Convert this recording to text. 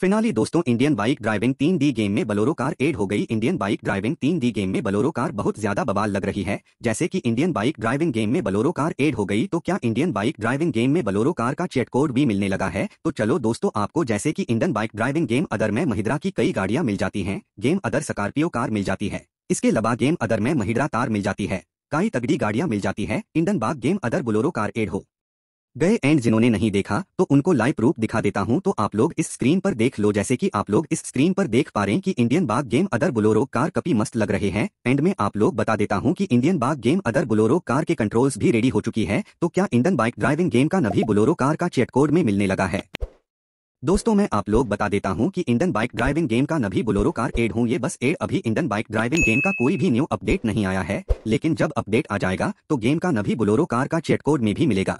finale दोस्तों Indian bike driving तीन D game में बलोरो कार एड हो गई इंडियन बाइक ड्राइविंग तीन डी गेम में बलोरो कार बहुत ज्यादा बवाल लग रही है जैसे कि इंडियन बाइक ड्राइविंग गेम में बलोरो कार एड हो गई तो क्या इंडियन बाइक ड्राइविंग गेम में बलोरो कार का चेट कोड भी मिलने लगा है तो चलो दोस्तों आपको जैसे की इंडियन बाइक ड्राइविंग गेम अदर में महिंद्रा की कई गाड़ियां मिल जाती है गेम अदर स्कॉर्पियो कार मिल जाती है इसके अलावा गेम अदर में महिंद्रा तार मिल जाती है कई तगड़ी गाड़ियां मिल जाती है इंडन बाग गेम अदर बोलोरो कार एड हो गए एंड जिन्होंने नहीं देखा तो उनको लाइव प्रूफ दिखा देता हूं तो आप लोग इस स्क्रीन पर देख लो जैसे कि आप लोग इस स्क्रीन पर देख पा रहे हैं कि इंडियन बाग गेम अदर बुलोरो कार कपी मस्त लग रहे हैं एंड में आप लोग बता देता हूं कि इंडियन बाग गेम अदर बुलोरो कार के कंट्रोल्स भी रेडी हो चुकी है तो क्या इंडियन बाइक ड्राइविंग गेम का नभी बुलोरो कार का चेटकोड में मिलने लगा है दोस्तों मैं आप लोग बता देता हूं कि इंडियन बाइक ड्राइविंग गेम का नभी बोलोरो कार एड हूं ये बस एड अभी इंडियन बाइक ड्राइविंग गेम का कोई भी न्यू अपडेट नहीं आया है लेकिन जब अपडेट आ जाएगा तो गेम का नभी बुलोरो कार का चेट कोड में भी मिलेगा